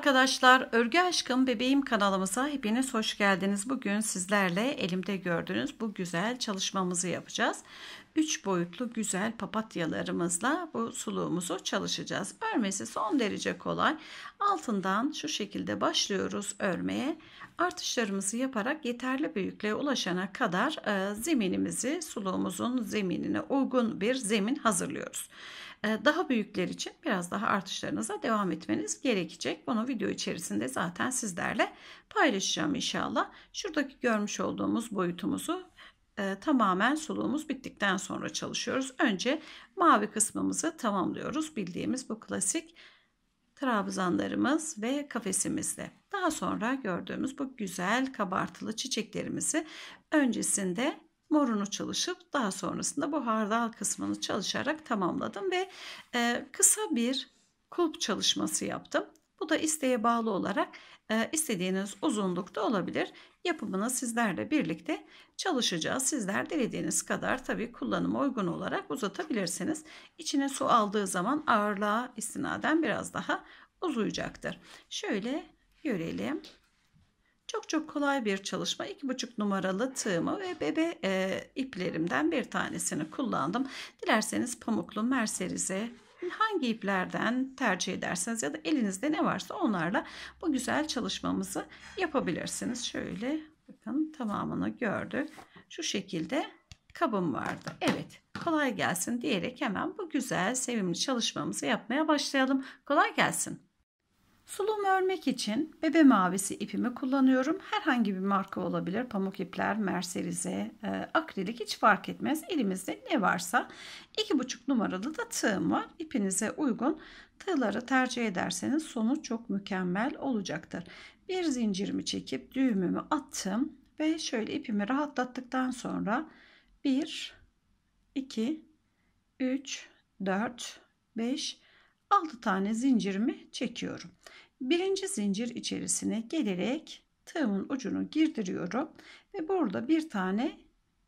arkadaşlar, Örgü Aşkım Bebeğim kanalımıza hepiniz hoş geldiniz. Bugün sizlerle elimde gördüğünüz bu güzel çalışmamızı yapacağız. 3 boyutlu güzel papatyalarımızla bu suluğumuzu çalışacağız. Örmesi son derece kolay. Altından şu şekilde başlıyoruz örmeye. Artışlarımızı yaparak yeterli büyüklüğe ulaşana kadar e, zeminimizi suluğumuzun zeminine uygun bir zemin hazırlıyoruz. Ee, daha büyükler için biraz daha artışlarınıza devam etmeniz gerekecek. Bunu video içerisinde zaten sizlerle paylaşacağım inşallah. Şuradaki görmüş olduğumuz boyutumuzu e, tamamen suluğumuz bittikten sonra çalışıyoruz. Önce mavi kısmımızı tamamlıyoruz. Bildiğimiz bu klasik trabzanlarımız ve kafesimizle. Daha sonra gördüğümüz bu güzel kabartılı çiçeklerimizi öncesinde morunu çalışıp daha sonrasında bu hardal kısmını çalışarak tamamladım ve e, kısa bir kulp çalışması yaptım. Bu da isteğe bağlı olarak e, istediğiniz uzunlukta olabilir. Yapımını sizlerle birlikte çalışacağız. Sizler dilediğiniz kadar tabii kullanıma uygun olarak uzatabilirsiniz. İçine su aldığı zaman ağırlığa istinaden biraz daha uzayacaktır. Şöyle görelim. Çok çok kolay bir çalışma. 2,5 numaralı tığımı ve bebe e, iplerimden bir tanesini kullandım. Dilerseniz pamuklu merserize hangi iplerden tercih ederseniz ya da elinizde ne varsa onlarla bu güzel çalışmamızı yapabilirsiniz. Şöyle bakın tamamını gördük. Şu şekilde kabım vardı. Evet kolay gelsin diyerek hemen bu güzel sevimli çalışmamızı yapmaya başlayalım. Kolay gelsin. Sulum örmek için bebe mavisi ipimi kullanıyorum. Herhangi bir marka olabilir. Pamuk ipler, merserize, e, akrilik hiç fark etmez. Elimizde ne varsa 2,5 numaralı da tığım var. İpinize uygun tığları tercih ederseniz sonuç çok mükemmel olacaktır. Bir zincirimi çekip düğümümü attım ve şöyle ipimi rahatlattıktan sonra 1 2 3 4 5 6 tane zincirimi çekiyorum. Birinci zincir içerisine gelerek tığımın ucunu girdiriyorum ve burada bir tane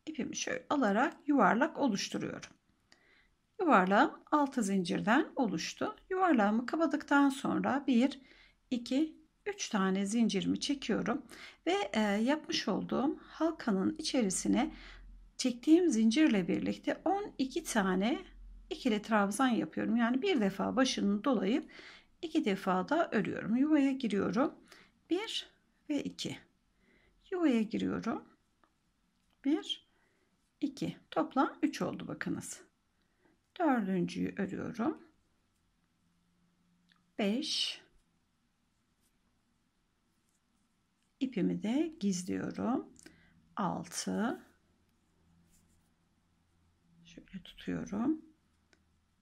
ipimi şöyle alarak yuvarlak oluşturuyorum. Yuvarlağım 6 zincirden oluştu. Yuvarlağımı kapadıktan sonra 1 2 3 tane zincirimi çekiyorum ve e, yapmış olduğum halkanın içerisine çektiğim zincirle birlikte 12 tane ikili trabzan yapıyorum. Yani bir defa başını dolayıp iki defa da örüyorum. Yuvaya giriyorum. 1 ve 2. Yuvaya giriyorum. 1 2. Toplam 3 oldu bakınız. Dördüncüyü örüyorum. 5 ipimi de gizliyorum. 6 şöyle tutuyorum.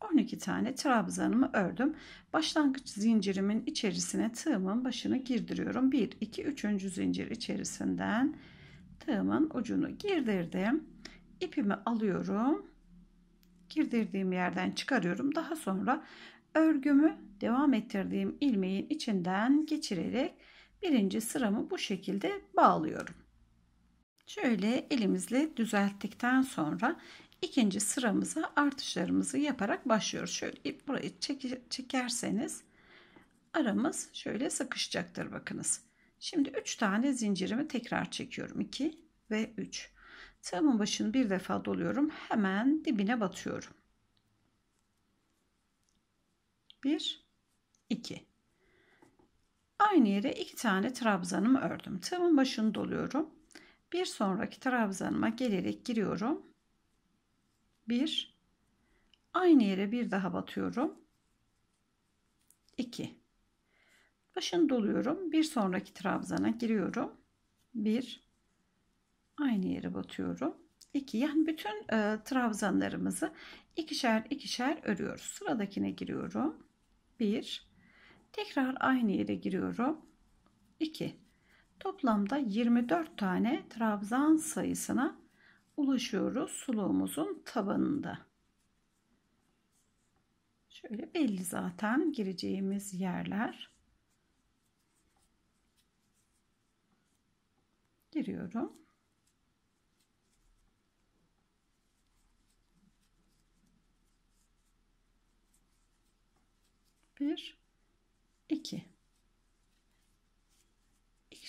12 tane trabzanımı ördüm. Başlangıç zincirimin içerisine tığımın başını girdiriyorum. 1, 2, 3. zincir içerisinden tığımın ucunu girdirdim. İpimi alıyorum. Girdirdiğim yerden çıkarıyorum. Daha sonra örgümü devam ettirdiğim ilmeğin içinden geçirerek birinci sıramı bu şekilde bağlıyorum. Şöyle elimizle düzelttikten sonra ikinci sıramıza artışlarımızı yaparak başlıyoruz. Şöyle burayı çekerseniz aramız şöyle sıkışacaktır bakınız. Şimdi 3 tane zincirimi tekrar çekiyorum. 2 ve 3. Tığımın başını bir defa doluyorum. Hemen dibine batıyorum. 1 2 Aynı yere 2 tane trabzanımı ördüm. Tığımın başını doluyorum. Bir sonraki trabzanıma gelerek giriyorum. 1 aynı yere bir daha batıyorum 2 başını doluyorum bir sonraki trabzana giriyorum 1 aynı yere batıyorum 2 yani bütün e, trabzanlarımızı ikişer ikişer örüyoruz. Sıradakine giriyorum. 1 tekrar aynı yere giriyorum. 2 toplamda 24 tane trabzan sayısına ulaşıyoruz suluğumuzun tabanında. Şöyle belli zaten gireceğimiz yerler. Giriyorum. Bir, iki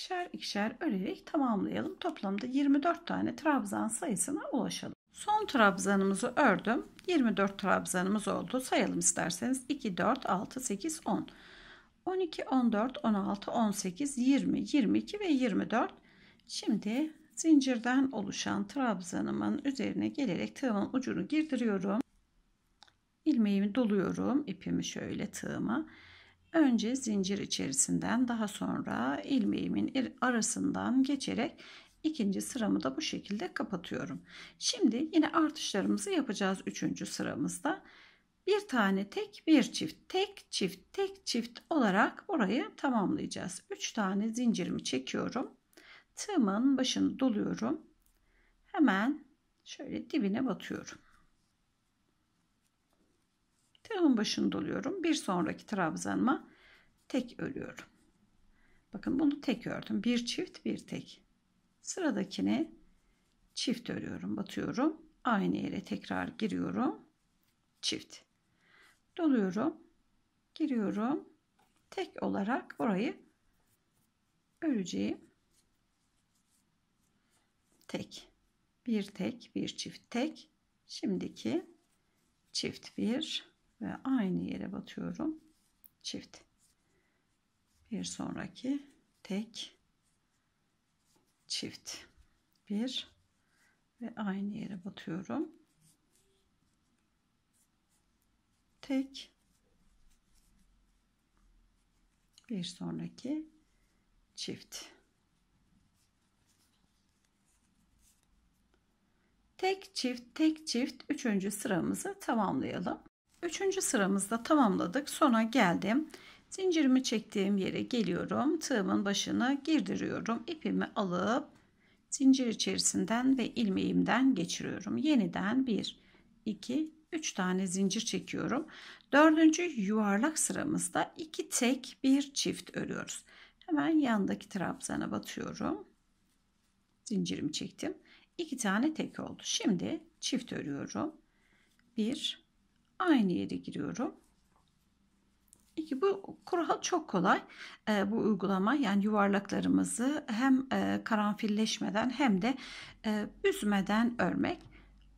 ikişer ikişer örerek tamamlayalım. Toplamda 24 tane trabzan sayısına ulaşalım. Son trabzanımızı ördüm. 24 trabzanımız oldu. Sayalım isterseniz. 2, 4, 6, 8, 10. 12, 14, 16, 18, 20, 22 ve 24. Şimdi zincirden oluşan trabzanımın üzerine gelerek tığımın ucunu girdiriyorum. İlmeğimi doluyorum. ipimi şöyle tığıma. Önce zincir içerisinden daha sonra ilmeğimin arasından geçerek ikinci sıramı da bu şekilde kapatıyorum. Şimdi yine artışlarımızı yapacağız üçüncü sıramızda. Bir tane tek bir çift tek çift tek çift olarak burayı tamamlayacağız. Üç tane zincirimi çekiyorum. Tığımın başını doluyorum. Hemen şöyle dibine batıyorum. Tığımın başını doluyorum. Bir sonraki trabzanıma tek örüyorum. Bakın bunu tek ördüm. Bir çift bir tek. Sıradakine çift örüyorum. Batıyorum. Aynı yere tekrar giriyorum. Çift. Doluyorum. Giriyorum. Tek olarak burayı öreceğim. Tek. Bir tek, bir çift tek. Şimdiki çift bir ve aynı yere batıyorum çift bir sonraki tek çift bir ve aynı yere batıyorum tek bir sonraki çift tek çift tek çift üçüncü sıramızı tamamlayalım Üçüncü sıramızda tamamladık. Sona geldim. Zincirimi çektiğim yere geliyorum. Tığımın başını girdiriyorum. İpimi alıp zincir içerisinden ve ilmeğimden geçiriyorum. Yeniden 1, 2, 3 tane zincir çekiyorum. Dördüncü yuvarlak sıramızda 2 tek bir çift örüyoruz. Hemen yandaki trabzana batıyorum. Zincirimi çektim. 2 tane tek oldu. Şimdi çift örüyorum. 1 aynı yere giriyorum. İki, bu kural çok kolay. E, bu uygulama yani yuvarlaklarımızı hem e, karanfilleşmeden hem de e, üzmeden örmek.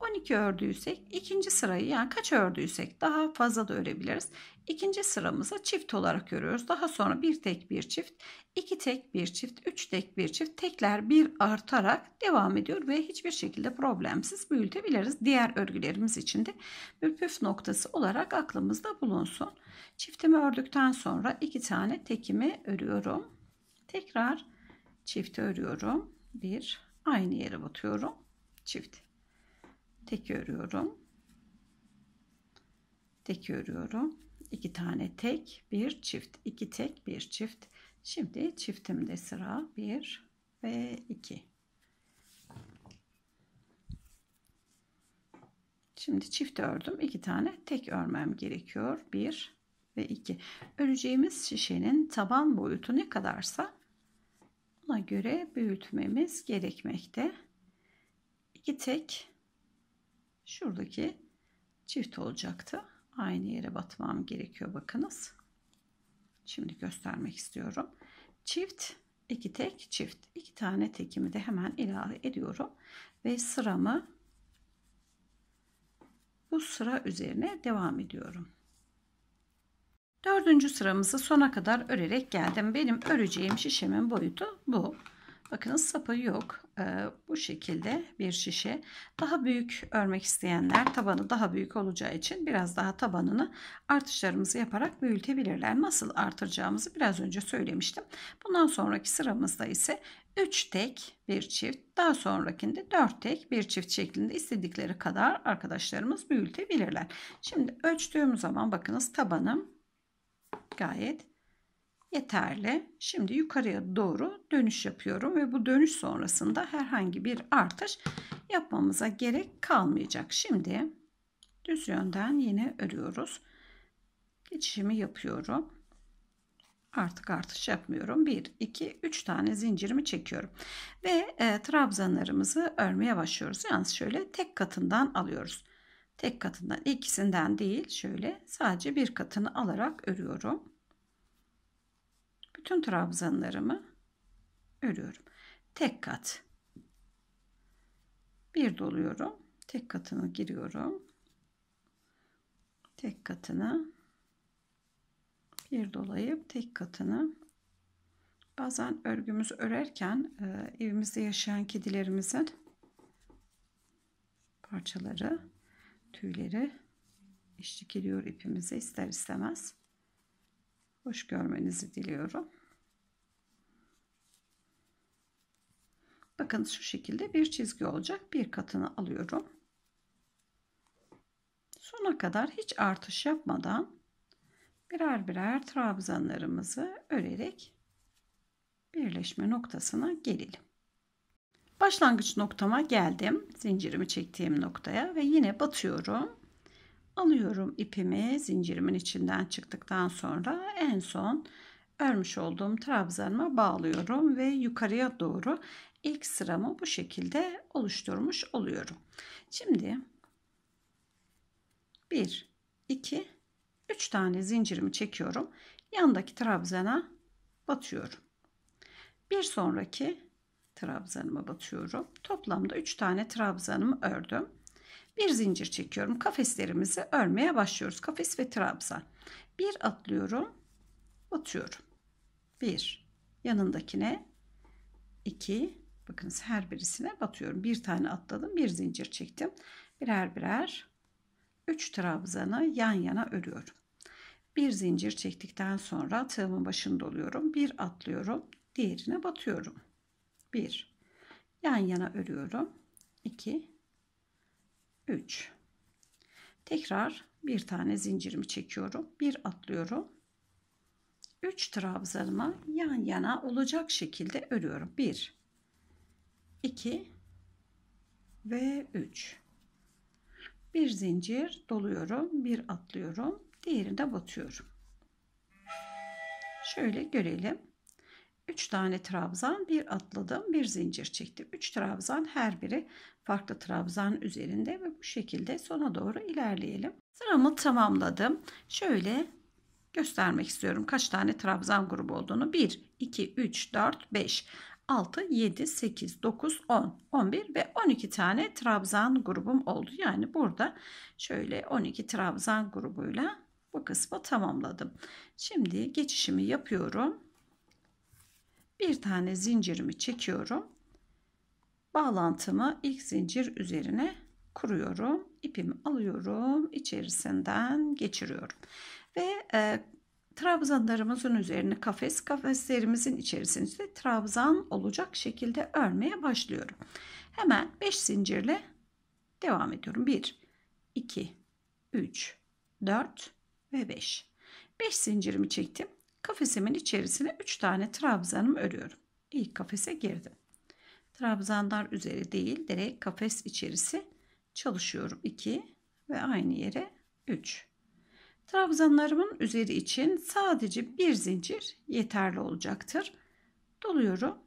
12 ördüysek ikinci sırayı yani kaç ördüysek daha fazla da örebiliriz. İkinci sıramızı çift olarak örüyoruz. Daha sonra bir tek bir çift, iki tek bir çift, üç tek bir çift, tekler bir artarak devam ediyor ve hiçbir şekilde problemsiz büyütebiliriz. Diğer örgülerimiz için de bir püf noktası olarak aklımızda bulunsun. Çiftimi ördükten sonra iki tane tekimi örüyorum. Tekrar çifti örüyorum. Bir aynı yere batıyorum. Çift tek örüyorum. Tek örüyorum. 2 tane tek, bir çift. iki tek, bir çift. Şimdi çiftimde sıra 1 ve 2. Şimdi çift ördüm. iki tane tek örmem gerekiyor. 1 ve 2. Öreceğimiz şişenin taban boyutu ne kadarsa ona göre büyütmemiz gerekmekte. 2 tek şuradaki çift olacaktı. Aynı yere batmam gerekiyor bakınız. Şimdi göstermek istiyorum. Çift, iki tek, çift. iki tane tekimi de hemen ilave ediyorum. Ve sıramı bu sıra üzerine devam ediyorum. Dördüncü sıramızı sona kadar örerek geldim. Benim öreceğim şişemin boyutu bu. Bakın sapı yok. Ee, bu şekilde bir şişe. Daha büyük örmek isteyenler tabanı daha büyük olacağı için biraz daha tabanını artışlarımızı yaparak büyütebilirler. Nasıl artıracağımızı biraz önce söylemiştim. Bundan sonraki sıramızda ise 3 tek bir çift daha sonrakinde 4 tek bir çift şeklinde istedikleri kadar arkadaşlarımız büyütebilirler. Şimdi ölçtüğüm zaman bakınız tabanım gayet yeterli. Şimdi yukarıya doğru dönüş yapıyorum ve bu dönüş sonrasında herhangi bir artış yapmamıza gerek kalmayacak. Şimdi düz yönden yine örüyoruz. Geçişimi yapıyorum. Artık artış yapmıyorum. 1, 2, 3 tane zincirimi çekiyorum. Ve e, trabzanlarımızı örmeye başlıyoruz. Yalnız şöyle tek katından alıyoruz. Tek katından ikisinden değil şöyle sadece bir katını alarak örüyorum bütün trabzanlarımı örüyorum. Tek kat. Bir doluyorum. Tek katını giriyorum. Tek katını bir dolayıp tek katını bazen örgümüz örerken e, evimizde yaşayan kedilerimizin parçaları tüyleri eşlik ediyor ipimize ister istemez. Hoş görmenizi diliyorum. Bakın şu şekilde bir çizgi olacak. Bir katını alıyorum. Sona kadar hiç artış yapmadan birer birer trabzanlarımızı örerek birleşme noktasına gelelim. Başlangıç noktama geldim. Zincirimi çektiğim noktaya ve yine batıyorum alıyorum ipimi zincirimin içinden çıktıktan sonra en son örmüş olduğum trabzanıma bağlıyorum ve yukarıya doğru ilk sıramı bu şekilde oluşturmuş oluyorum. Şimdi 1 2 3 tane zincirimi çekiyorum. Yandaki trabzana batıyorum. Bir sonraki trabzanıma batıyorum. Toplamda 3 tane trabzanımı ördüm. Bir zincir çekiyorum. Kafeslerimizi örmeye başlıyoruz. Kafes ve trabzan. Bir atlıyorum. Batıyorum. Bir. Yanındakine. iki. Bakınız her birisine batıyorum. Bir tane atladım. Bir zincir çektim. Birer birer. Üç trabzanı yan yana örüyorum. Bir zincir çektikten sonra tığımın başını doluyorum. Bir atlıyorum. Diğerine batıyorum. Bir. Yan yana örüyorum. 2 3 tekrar bir tane zincirimi çekiyorum bir atlıyorum 3 trabzanımı yan yana olacak şekilde örüyorum 1 2 ve 3 bir zincir doluyorum bir atlıyorum diğerine batıyorum şöyle görelim 3 tane trabzan bir atladım bir zincir çektim 3 trabzan her biri farklı trabzan üzerinde ve bu şekilde sona doğru ilerleyelim sıramı tamamladım şöyle göstermek istiyorum kaç tane trabzan grubu olduğunu 1 2 3 4 5 6 7 8 9 10 11 ve 12 tane trabzan grubum oldu yani burada şöyle 12 trabzan grubuyla bu kısmı tamamladım şimdi geçişimi yapıyorum bir tane zincirimi çekiyorum. Bağlantımı ilk zincir üzerine kuruyorum. ipimi alıyorum. içerisinden geçiriyorum. Ve e, trabzanlarımızın üzerine kafes kafeslerimizin içerisinde trabzan olacak şekilde örmeye başlıyorum. Hemen 5 zincirle devam ediyorum. 1, 2, 3, 4 ve 5. 5 zincirimi çektim. Kafesimin içerisine 3 tane trabzanım örüyorum. İlk kafese girdim. Trabzanlar üzeri değil direkt kafes içerisi çalışıyorum 2 ve aynı yere 3. Trabzanlarımın üzeri için sadece bir zincir yeterli olacaktır. Doluyorum.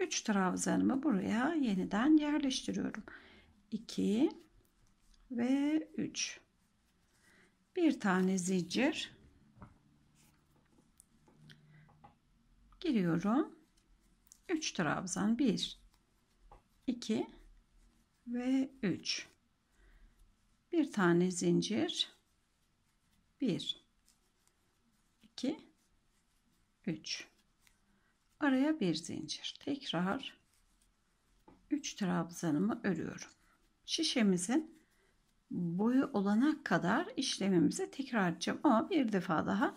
3 trabzanımı buraya yeniden yerleştiriyorum. 2 ve 3. Bir tane zincir giriyorum. 3 trabzan 1 2 ve 3 bir tane zincir 1 2 3 araya bir zincir tekrar 3 trabzanımı örüyorum şişemizin boyu olana kadar işlemimizi tekrar edeceğim ama bir defa daha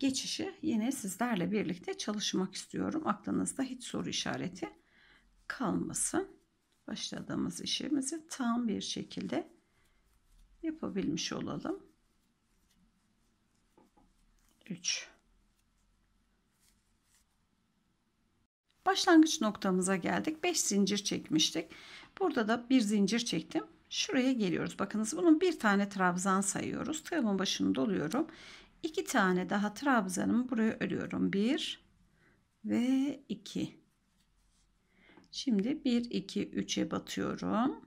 geçişi yine sizlerle birlikte çalışmak istiyorum. Aklınızda hiç soru işareti kalmasın. Başladığımız işimizi tam bir şekilde yapabilmiş olalım. 3 Başlangıç noktamıza geldik. 5 zincir çekmiştik. Burada da bir zincir çektim. Şuraya geliyoruz. Bakınız bunun bir tane trabzan sayıyoruz. Tığımın başını doluyorum. 2 tane daha trabzanımı buraya örüyorum. 1 ve 2. Şimdi 1 2 3'e batıyorum.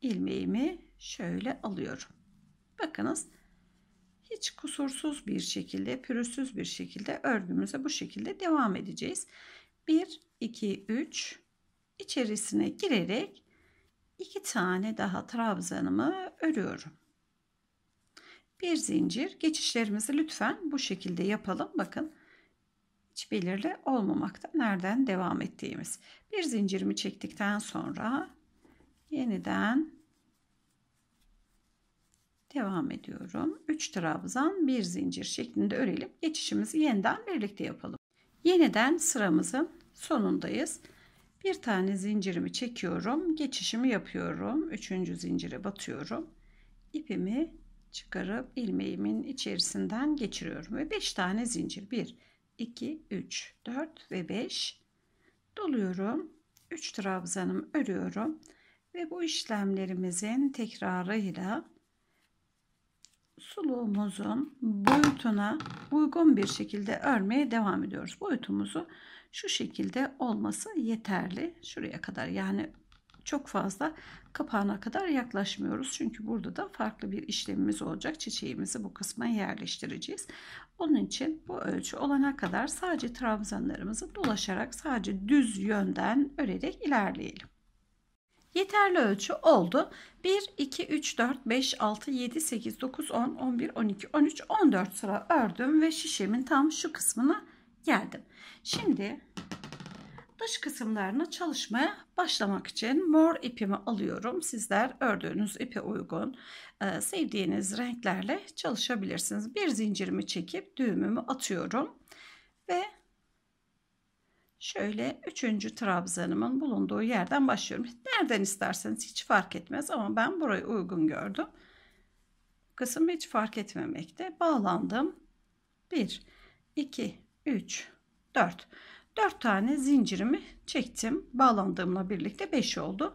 Ilmeğimi şöyle alıyorum. Bakınız hiç kusursuz bir şekilde, pürüzsüz bir şekilde örgümüze bu şekilde devam edeceğiz. 1 2 3 içerisine girerek iki tane daha trabzanımı örüyorum bir zincir geçişlerimizi lütfen bu şekilde yapalım. Bakın hiç belirli olmamakta nereden devam ettiğimiz. Bir zincirimi çektikten sonra yeniden devam ediyorum. 3 trabzan bir zincir şeklinde örelim. Geçişimizi yeniden birlikte yapalım. Yeniden sıramızın sonundayız. Bir tane zincirimi çekiyorum. Geçişimi yapıyorum. Üçüncü zincire batıyorum. ipimi çıkarıp ilmeğimin içerisinden geçiriyorum ve 5 tane zincir 1 2 3 4 ve 5 doluyorum 3 trabzanımı örüyorum ve bu işlemlerimizin tekrarıyla suluğumuzun boyutuna uygun bir şekilde örmeye devam ediyoruz. Boyutumuzu şu şekilde olması yeterli. Şuraya kadar yani çok fazla kapağına kadar yaklaşmıyoruz. Çünkü burada da farklı bir işlemimiz olacak. Çiçeğimizi bu kısma yerleştireceğiz. Onun için bu ölçü olana kadar sadece trabzanlarımızı dolaşarak sadece düz yönden örerek ilerleyelim. Yeterli ölçü oldu. 1, 2, 3, 4, 5, 6, 7, 8, 9, 10, 11, 12, 13, 14 sıra ördüm ve şişemin tam şu kısmına geldim. Şimdi dış kısımlarına çalışmaya başlamak için mor ipimi alıyorum. Sizler ördüğünüz ipe uygun e, sevdiğiniz renklerle çalışabilirsiniz. Bir zincirimi çekip düğümümü atıyorum ve şöyle üçüncü trabzanımın bulunduğu yerden başlıyorum. Nereden isterseniz hiç fark etmez ama ben burayı uygun gördüm. Kısım hiç fark etmemekte. Bağlandım. 1, 2, 3, 4. 4 tane zincirimi çektim. Bağlandığımla birlikte 5 oldu.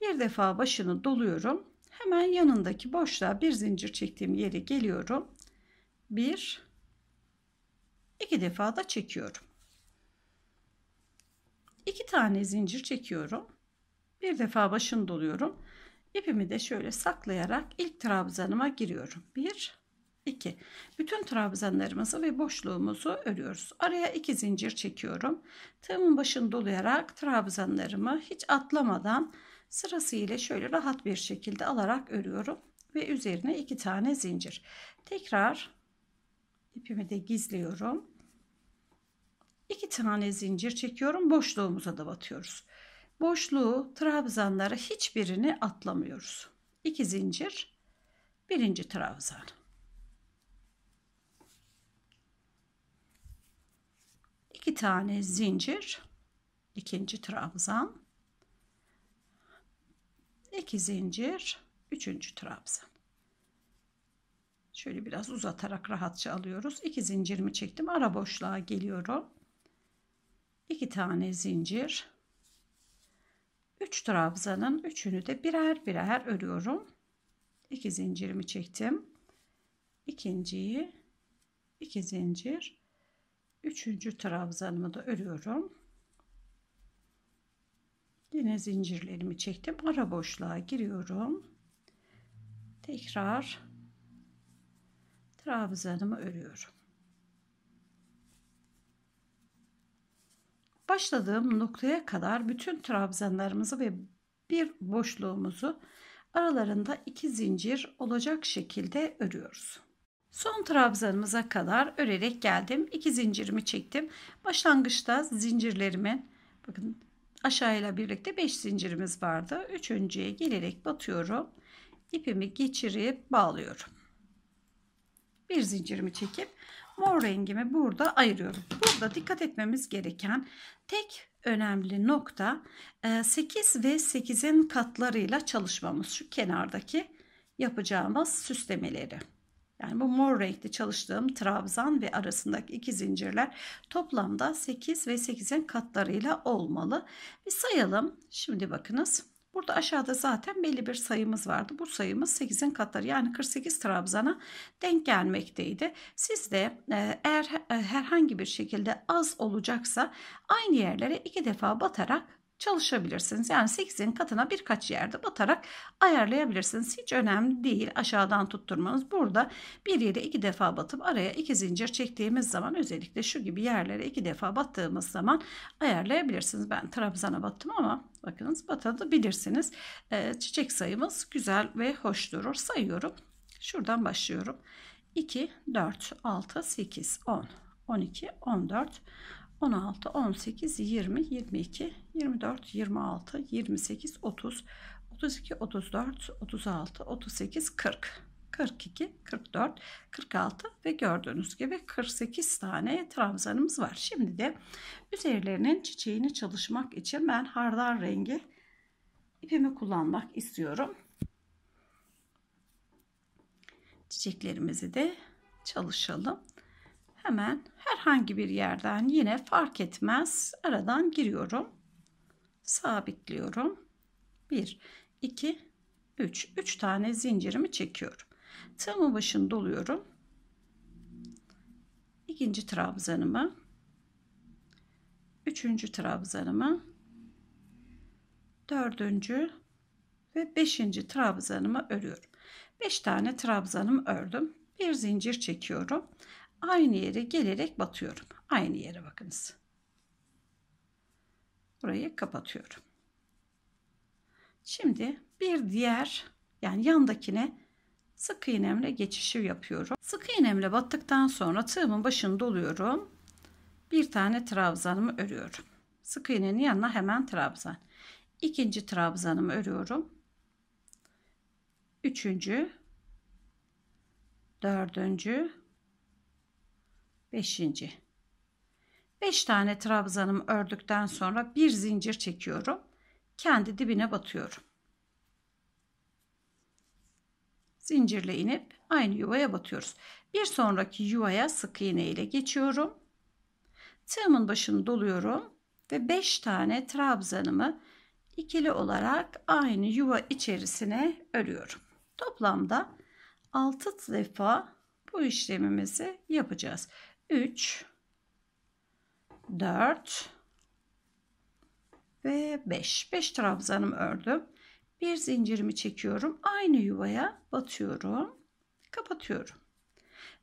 Bir defa başını doluyorum. Hemen yanındaki boşluğa bir zincir çektiğim yere geliyorum. 1 2 defa da çekiyorum. 2 tane zincir çekiyorum. Bir defa başını doluyorum. İpimi de şöyle saklayarak ilk trabzanıma giriyorum. 1 2. Bütün trabzanlarımızı ve boşluğumuzu örüyoruz. Araya 2 zincir çekiyorum. Tığımın başını dolayarak trabzanlarımı hiç atlamadan sırasıyla şöyle rahat bir şekilde alarak örüyorum ve üzerine 2 tane zincir. Tekrar ipimi de gizliyorum. 2 tane zincir çekiyorum. Boşluğumuza da batıyoruz. Boşluğu, trabzanları hiçbirini atlamıyoruz. 2 zincir, birinci trabzan. bir tane zincir ikinci trabzan iki zincir üçüncü trabzan şöyle biraz uzatarak rahatça alıyoruz iki zincirimi çektim ara boşluğa geliyorum iki tane zincir 3 trabzanın üçünü de birer birer örüyorum 2 zincirimi çektim ikinciyi 2 iki zincir Üçüncü trabzanımı da örüyorum. Yine zincirlerimi çektim. Ara boşluğa giriyorum. Tekrar trabzanımı örüyorum. Başladığım noktaya kadar bütün trabzanlarımızı ve bir boşluğumuzu aralarında iki zincir olacak şekilde örüyoruz. Son trabzanımıza kadar örerek geldim. İki zincirimi çektim. Başlangıçta zincirlerimin bakın aşağıyla birlikte 5 zincirimiz vardı. Üçüncüye gelerek batıyorum. İpimi geçirip bağlıyorum. Bir zincirimi çekip mor rengimi burada ayırıyorum. Burada dikkat etmemiz gereken tek önemli nokta 8 e, ve 8'in katlarıyla çalışmamız. Şu kenardaki yapacağımız süslemeleri. Yani bu mor renkli çalıştığım trabzan ve arasındaki iki zincirler toplamda 8 ve 8'in katlarıyla olmalı. Bir sayalım. Şimdi bakınız. Burada aşağıda zaten belli bir sayımız vardı. Bu sayımız 8'in katları yani 48 trabzana denk gelmekteydi. Siz de e, eğer e, herhangi bir şekilde az olacaksa aynı yerlere iki defa batarak çalışabilirsiniz. Yani 8'in katına birkaç yerde batarak ayarlayabilirsiniz. Hiç önemli değil aşağıdan tutturmanız. Burada bir yere iki defa batıp araya iki zincir çektiğimiz zaman özellikle şu gibi yerlere iki defa battığımız zaman ayarlayabilirsiniz. Ben trabzana battım ama bakınız batabilirsiniz. Ee, çiçek sayımız güzel ve hoş durur. Sayıyorum. Şuradan başlıyorum. 2, 4, 6, 8, 10, 12, 14, 16, 18, 20, 22, 24, 26, 28, 30, 32, 34, 36, 38, 40, 42, 44, 46 ve gördüğünüz gibi 48 tane trabzanımız var. Şimdi de üzerlerinin çiçeğini çalışmak için ben hardal rengi ipimi kullanmak istiyorum. Çiçeklerimizi de çalışalım. Hemen herhangi bir yerden yine fark etmez aradan giriyorum. Sabitliyorum. 1, 2, 3. 3 tane zincirimi çekiyorum. Tığımın başını doluyorum. İkinci trabzanımı, üçüncü trabzanımı, dördüncü ve beşinci trabzanımı örüyorum. Beş tane trabzanımı ördüm. Bir zincir çekiyorum aynı yere gelerek batıyorum. Aynı yere bakınız. Burayı kapatıyorum. Şimdi bir diğer yani yandakine sık iğnemle geçişi yapıyorum. Sık iğnemle battıktan sonra tığımın başını doluyorum. Bir tane trabzanımı örüyorum. Sık iğnenin yanına hemen trabzan. İkinci trabzanımı örüyorum. Üçüncü, dördüncü, Beşinci. Beş tane trabzanımı ördükten sonra bir zincir çekiyorum. Kendi dibine batıyorum. Zincirle inip aynı yuvaya batıyoruz. Bir sonraki yuvaya sık iğne ile geçiyorum. Tığımın başını doluyorum ve beş tane trabzanımı ikili olarak aynı yuva içerisine örüyorum. Toplamda altı defa bu işlemimizi yapacağız. 3 4 ve 5. 5 trabzanım ördüm. Bir zincirimi çekiyorum. Aynı yuvaya batıyorum. Kapatıyorum.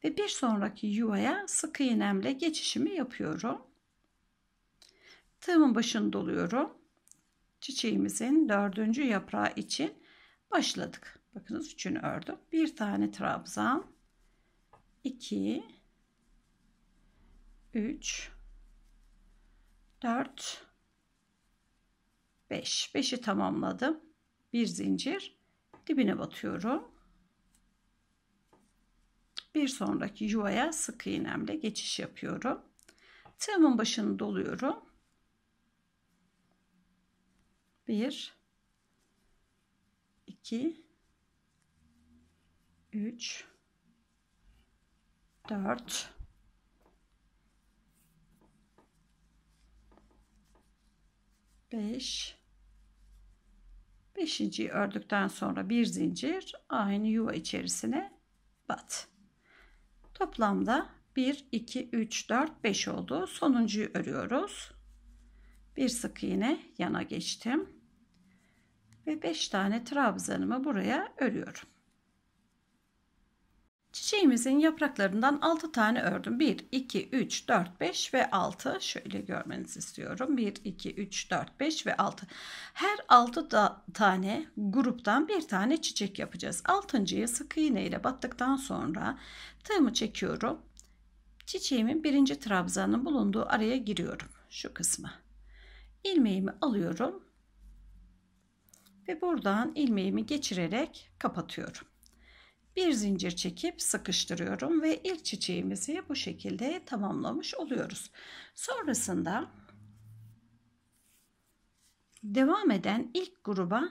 Ve bir sonraki yuvaya sık iğnemle geçişimi yapıyorum. Tığımın başını doluyorum. Çiçeğimizin dördüncü yaprağı için başladık. Bakınız üçünü ördüm. Bir tane trabzan. 2 3 4 5 5'i tamamladım. Bir zincir dibine batıyorum. Bir sonraki yuvaya sık iğnemle geçiş yapıyorum. Tığımın başını doluyorum. 1 2 3 4 5 5. ördükten sonra bir zincir aynı yuva içerisine bat. Toplamda 1 2 3 4 5 oldu. Sonuncuyu örüyoruz. Bir sık iğne yana geçtim. Ve 5 tane trabzanımı buraya örüyorum. Çiçeğimizin yapraklarından 6 tane ördüm. 1, 2, 3, 4, 5 ve 6. Şöyle görmenizi istiyorum. 1, 2, 3, 4, 5 ve 6. Her 6 da, tane gruptan bir tane çiçek yapacağız. 6.yı sık iğne ile battıktan sonra tığımı çekiyorum. Çiçeğimin birinci trabzanın bulunduğu araya giriyorum. Şu kısma. İlmeğimi alıyorum. Ve buradan ilmeğimi geçirerek kapatıyorum bir zincir çekip sıkıştırıyorum ve ilk çiçeğimizi bu şekilde tamamlamış oluyoruz. Sonrasında devam eden ilk gruba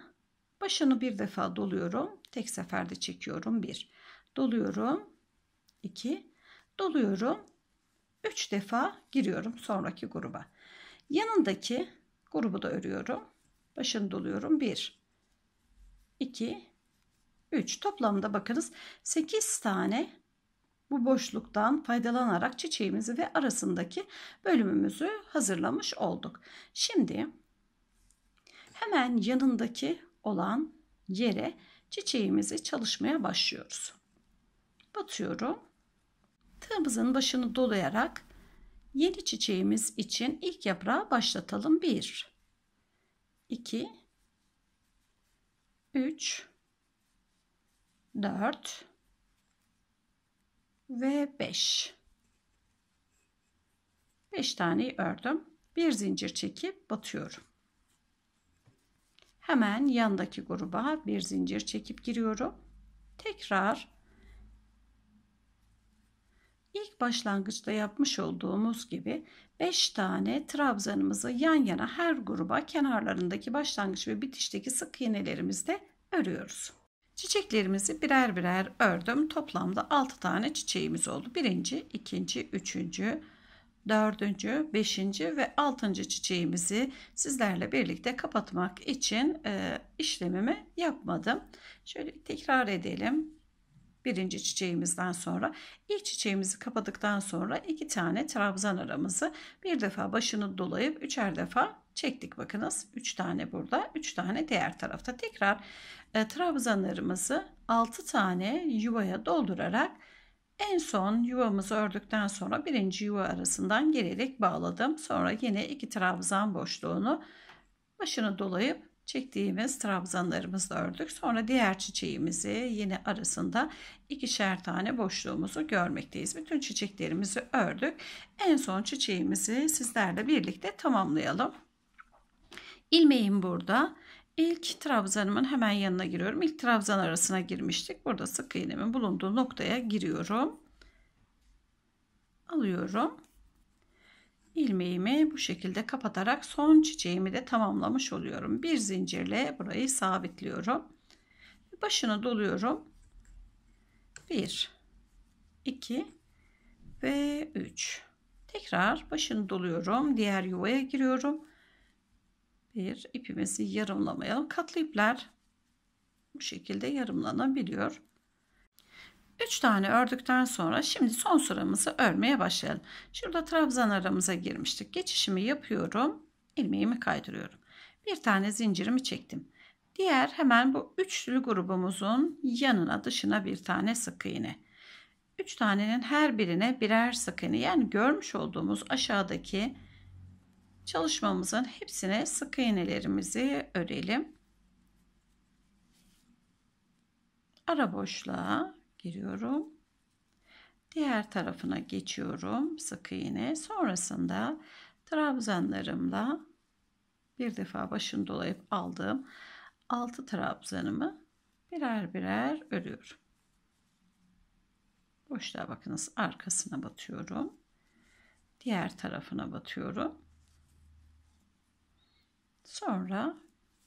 başını bir defa doluyorum. Tek seferde çekiyorum. bir Doluyorum. iki Doluyorum. üç defa giriyorum sonraki gruba. Yanındaki grubu da örüyorum. Başını doluyorum. bir 2 3. Toplamda bakınız 8 tane bu boşluktan faydalanarak çiçeğimizi ve arasındaki bölümümüzü hazırlamış olduk. Şimdi hemen yanındaki olan yere çiçeğimizi çalışmaya başlıyoruz. Batıyorum. Tığımızın başını dolayarak yeni çiçeğimiz için ilk yaprağı başlatalım. 1 2 3 4 ve 5 5 tane ördüm bir zincir çekip batıyorum hemen yandaki gruba bir zincir çekip giriyorum tekrar ilk başlangıçta yapmış olduğumuz gibi 5 tane trabzanımızı yan yana her gruba kenarlarındaki başlangıç ve bitişteki sık iğnelerimizde örüyoruz. Çiçeklerimizi birer birer ördüm. Toplamda 6 tane çiçeğimiz oldu. Birinci, ikinci, üçüncü, dördüncü, beşinci ve altıncı çiçeğimizi sizlerle birlikte kapatmak için e, işlemimi yapmadım. Şöyle tekrar edelim. Birinci çiçeğimizden sonra ilk çiçeğimizi kapadıktan sonra iki tane trabzan aramızı bir defa başını dolayıp üçer defa çektik. Bakınız üç tane burada üç tane diğer tarafta tekrar e, trabzanlarımızı 6 tane yuvaya doldurarak en son yuvamızı ördükten sonra birinci yuva arasından girerek bağladım. Sonra yine iki trabzan boşluğunu başını dolayıp çektiğimiz trabzanlarımızı ördük. Sonra diğer çiçeğimizi yine arasında ikişer tane boşluğumuzu görmekteyiz. Bütün çiçeklerimizi ördük. En son çiçeğimizi sizlerle birlikte tamamlayalım. İlmeğim burada. İlk trabzanımın hemen yanına giriyorum. İlk trabzan arasına girmiştik. Burada sık iğnemin bulunduğu noktaya giriyorum. Alıyorum. Ilmeğimi bu şekilde kapatarak son çiçeğimi de tamamlamış oluyorum. Bir zincirle burayı sabitliyorum. Başını doluyorum. 1 2 ve 3. Tekrar başını doluyorum. Diğer yuvaya giriyorum bir ipimizi yarımlamayalım. Katlı ipler bu şekilde yarımlanabiliyor. 3 tane ördükten sonra şimdi son sıramızı örmeye başlayalım. Şurada trabzan aramıza girmiştik. Geçişimi yapıyorum. ilmeğimi kaydırıyorum. Bir tane zincirimi çektim. Diğer hemen bu üçlü grubumuzun yanına dışına bir tane sık iğne. 3 tanenin her birine birer sık iğne yani görmüş olduğumuz aşağıdaki Çalışmamızın hepsine sık iğnelerimizi örelim. Ara boşluğa giriyorum. Diğer tarafına geçiyorum sık iğne. Sonrasında trabzanlarımla bir defa başını dolayıp aldığım 6 trabzanımı birer birer örüyorum. Boşluğa bakınız arkasına batıyorum. Diğer tarafına batıyorum. Sonra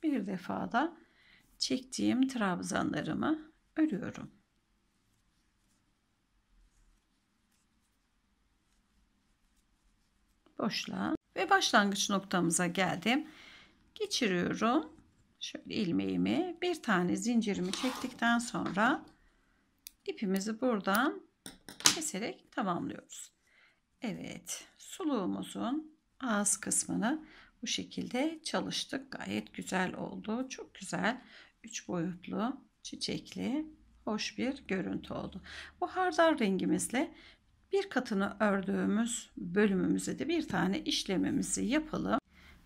bir defa da çektiğim trabzanlarımı örüyorum. Boşla ve başlangıç noktamıza geldim. Geçiriyorum. Şöyle ilmeğimi bir tane zincirimi çektikten sonra ipimizi buradan keserek tamamlıyoruz. Evet suluğumuzun ağız kısmını bu şekilde çalıştık. Gayet güzel oldu. Çok güzel. Üç boyutlu, çiçekli, hoş bir görüntü oldu. Bu hardal rengimizle bir katını ördüğümüz bölümümüze de bir tane işlemimizi yapalım.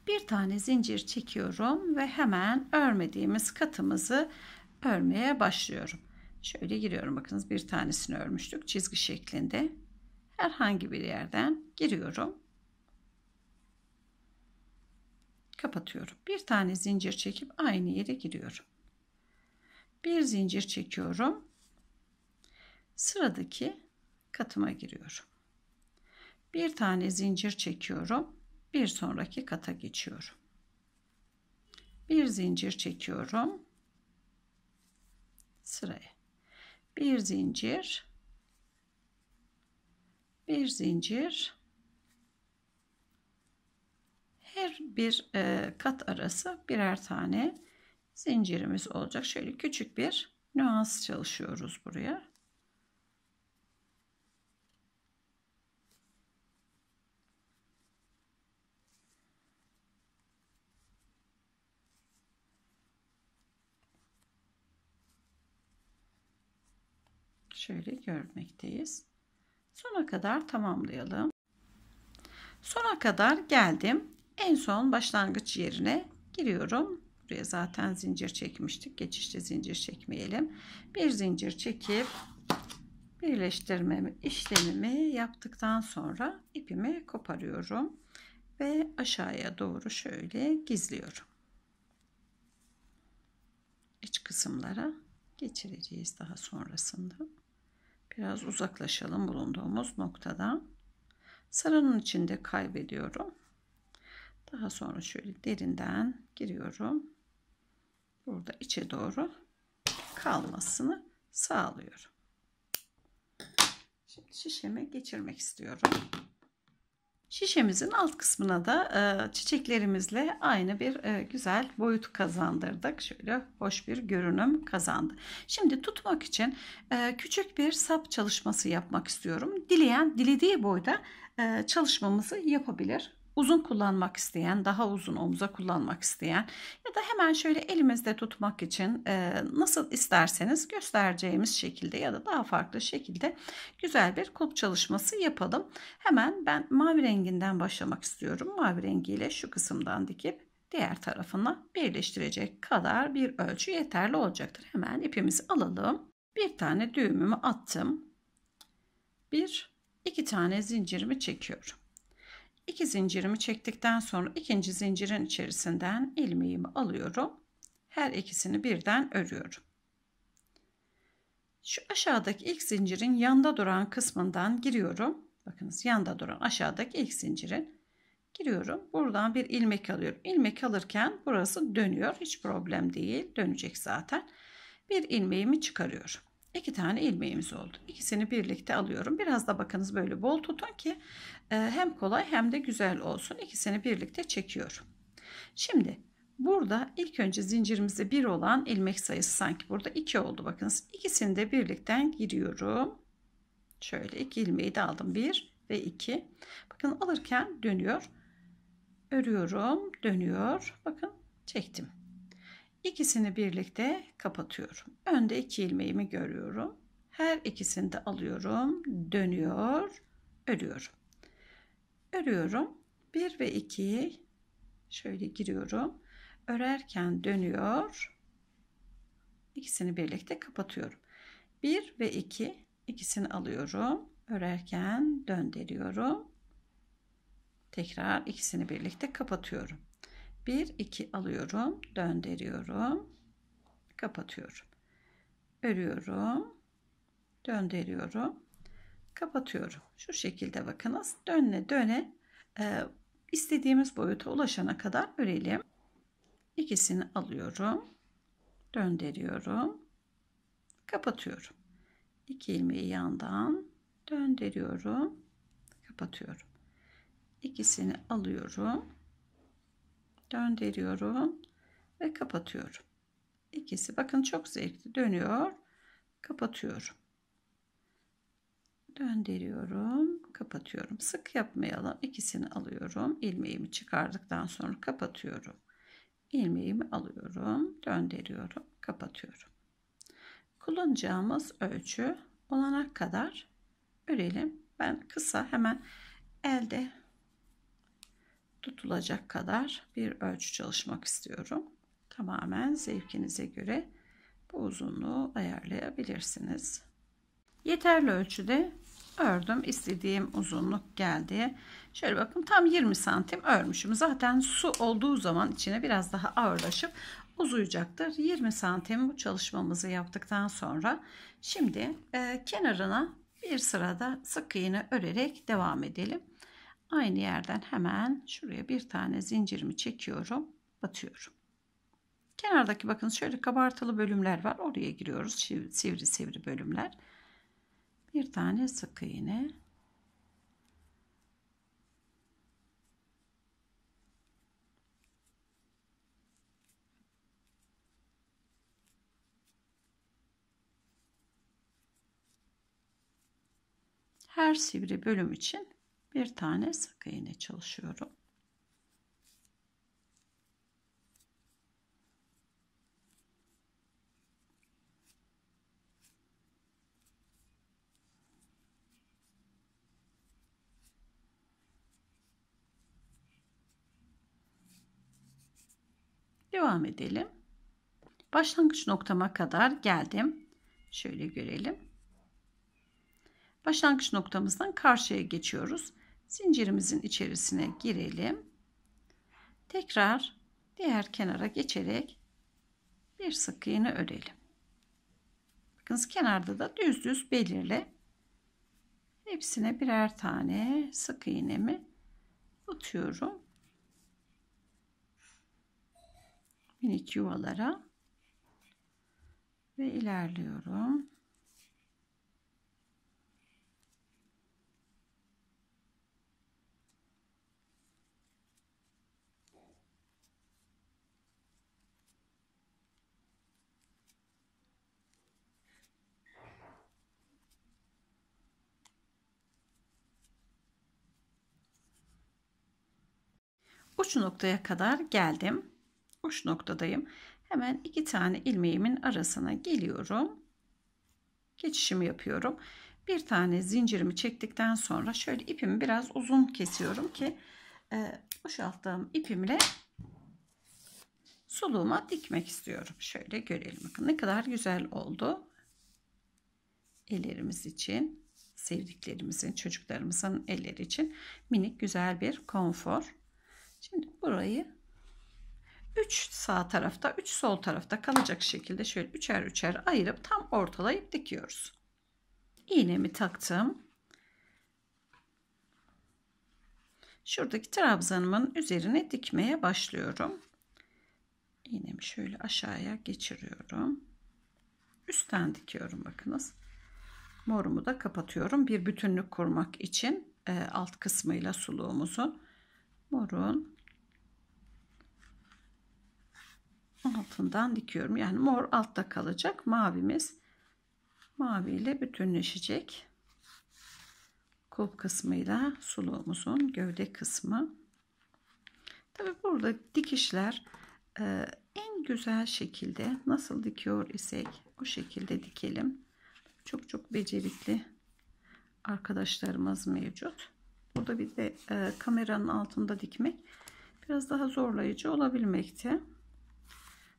Bir tane zincir çekiyorum ve hemen örmediğimiz katımızı örmeye başlıyorum. Şöyle giriyorum. Bakınız bir tanesini örmüştük çizgi şeklinde. Herhangi bir yerden giriyorum. kapatıyorum. Bir tane zincir çekip aynı yere giriyorum. Bir zincir çekiyorum. Sıradaki katıma giriyorum. Bir tane zincir çekiyorum. Bir sonraki kata geçiyorum. Bir zincir çekiyorum. Sıraya. Bir zincir. Bir zincir her bir e, kat arası birer tane zincirimiz olacak. Şöyle küçük bir nüans çalışıyoruz buraya. şöyle görmekteyiz. Sona kadar tamamlayalım. Sona kadar geldim. En son başlangıç yerine giriyorum. Buraya zaten zincir çekmiştik. Geçişte zincir çekmeyelim. Bir zincir çekip birleştirme işlemimi yaptıktan sonra ipimi koparıyorum ve aşağıya doğru şöyle gizliyorum. İç kısımlara geçireceğiz daha sonrasında. Biraz uzaklaşalım bulunduğumuz noktadan. Sarının içinde kaybediyorum. Daha sonra şöyle derinden giriyorum. Burada içe doğru kalmasını sağlıyorum. Şimdi şişeme geçirmek istiyorum. Şişemizin alt kısmına da e, çiçeklerimizle aynı bir e, güzel boyut kazandırdık. Şöyle hoş bir görünüm kazandı. Şimdi tutmak için e, küçük bir sap çalışması yapmak istiyorum. Dileyen dilediği boyda çalışmamızı yapabilir uzun kullanmak isteyen, daha uzun omuza kullanmak isteyen ya da hemen şöyle elimizde tutmak için e, nasıl isterseniz göstereceğimiz şekilde ya da daha farklı şekilde güzel bir kulp çalışması yapalım. Hemen ben mavi renginden başlamak istiyorum. Mavi rengiyle şu kısımdan dikip diğer tarafına birleştirecek kadar bir ölçü yeterli olacaktır. Hemen ipimizi alalım. Bir tane düğümümü attım. Bir, iki tane zincirimi çekiyorum. İki zincirimi çektikten sonra ikinci zincirin içerisinden ilmeğimi alıyorum. Her ikisini birden örüyorum. Şu aşağıdaki ilk zincirin yanda duran kısmından giriyorum. Bakınız yanda duran aşağıdaki ilk zincirin giriyorum. Buradan bir ilmek alıyorum. Ilmek alırken burası dönüyor. Hiç problem değil. Dönecek zaten. Bir ilmeğimi çıkarıyorum. İki tane ilmeğimiz oldu. İkisini birlikte alıyorum. Biraz da bakınız böyle bol tutun ki e, hem kolay hem de güzel olsun. İkisini birlikte çekiyorum. Şimdi burada ilk önce zincirimizde bir olan ilmek sayısı sanki burada iki oldu. Bakınız ikisini de birlikten giriyorum. Şöyle iki ilmeği de aldım. Bir ve iki. Bakın alırken dönüyor. Örüyorum. Dönüyor. Bakın çektim. İkisini birlikte kapatıyorum. Önde iki ilmeğimi görüyorum. Her ikisini de alıyorum. Dönüyor. Örüyorum. Örüyorum. 1 ve 2'yi şöyle giriyorum. Örerken dönüyor. İkisini birlikte kapatıyorum. 1 ve 2 ikisini alıyorum. Örerken döndürüyorum. Tekrar ikisini birlikte kapatıyorum. 1 2 alıyorum döndürüyorum kapatıyorum örüyorum döndürüyorum kapatıyorum şu şekilde bakınız dönle döne e, istediğimiz boyuta ulaşana kadar örelim İkisini alıyorum döndürüyorum kapatıyorum İki ilmeği yandan döndürüyorum kapatıyorum İkisini alıyorum döndürüyorum ve kapatıyorum. İkisi bakın çok zevkli dönüyor. Kapatıyorum. Döndürüyorum, kapatıyorum. Sık yapmayalım. İkisini alıyorum. ilmeğimi çıkardıktan sonra kapatıyorum. ilmeğimi alıyorum, döndürüyorum, kapatıyorum. Kullanacağımız ölçü olana kadar örelim. Ben kısa hemen elde tutulacak kadar bir ölçü çalışmak istiyorum. Tamamen zevkinize göre bu uzunluğu ayarlayabilirsiniz. Yeterli ölçüde ördüm. İstediğim uzunluk geldi. Şöyle bakın tam 20 santim örmüşüm. Zaten su olduğu zaman içine biraz daha ağırlaşıp uzayacaktır. 20 santim bu çalışmamızı yaptıktan sonra şimdi e, kenarına bir sırada sık iğne örerek devam edelim. Aynı yerden hemen şuraya bir tane zincirimi çekiyorum. Batıyorum. Kenardaki bakın şöyle kabartılı bölümler var. Oraya giriyoruz. Sivri sivri bölümler. Bir tane sık iğne. Her sivri bölüm için bir tane sık iğne çalışıyorum. Devam edelim. Başlangıç noktama kadar geldim. Şöyle görelim. Başlangıç noktamızdan karşıya geçiyoruz. Zincirimizin içerisine girelim. Tekrar diğer kenara geçerek bir sık iğne örelim. Bakınız kenarda da düz düz belirle. Hepsine birer tane sık iğnemi atıyorum. Minik yuvalara ve ilerliyorum. uç noktaya kadar geldim. Uç noktadayım. Hemen iki tane ilmeğimin arasına geliyorum. Geçişimi yapıyorum. Bir tane zincirimi çektikten sonra şöyle ipimi biraz uzun kesiyorum ki e, boşalttığım ipimle suluğuma dikmek istiyorum. Şöyle görelim. Bakın ne kadar güzel oldu. Ellerimiz için, sevdiklerimizin, çocuklarımızın elleri için minik güzel bir konfor. Şimdi burayı 3 sağ tarafta 3 sol tarafta kalacak şekilde şöyle üçer üçer ayırıp tam ortalayıp dikiyoruz. İğnemi taktım. Şuradaki trabzanımın üzerine dikmeye başlıyorum. İğnemi şöyle aşağıya geçiriyorum. Üstten dikiyorum bakınız. Morumu da kapatıyorum. Bir bütünlük kurmak için e, alt kısmıyla suluğumuzun morun altından dikiyorum. Yani mor altta kalacak. Mavimiz maviyle bütünleşecek. Kulp kısmıyla suluğumuzun gövde kısmı. Tabi burada dikişler e, en güzel şekilde nasıl dikiyor isek o şekilde dikelim. Çok çok becerikli arkadaşlarımız mevcut. Burada bir de e, kameranın altında dikmek biraz daha zorlayıcı olabilmekte.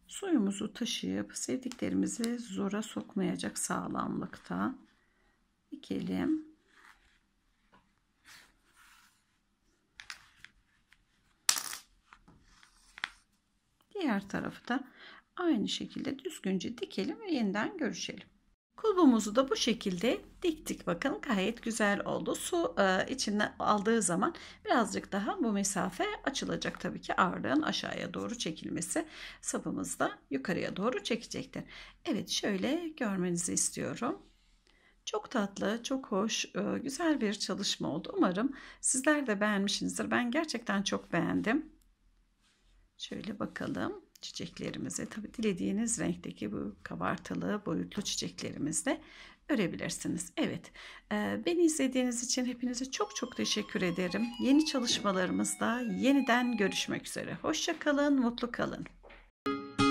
Suyumuzu taşıyıp sevdiklerimizi zora sokmayacak sağlamlıkta dikelim. Diğer tarafı da aynı şekilde düzgünce dikelim ve yeniden görüşelim. Kulbumuzu da bu şekilde diktik. Bakın gayet güzel oldu. Su e, içine aldığı zaman birazcık daha bu mesafe açılacak. Tabii ki ağırlığın aşağıya doğru çekilmesi sapımız da yukarıya doğru çekecektir. Evet şöyle görmenizi istiyorum. Çok tatlı, çok hoş, e, güzel bir çalışma oldu. Umarım sizler de beğenmişsinizdir. Ben gerçekten çok beğendim. Şöyle bakalım çiçeklerimizi tabi dilediğiniz renkteki bu kabartılı boyutlu çiçeklerimizle örebilirsiniz. Evet e, beni izlediğiniz için hepinize çok çok teşekkür ederim. Yeni çalışmalarımızda yeniden görüşmek üzere. Hoşçakalın, mutlu kalın.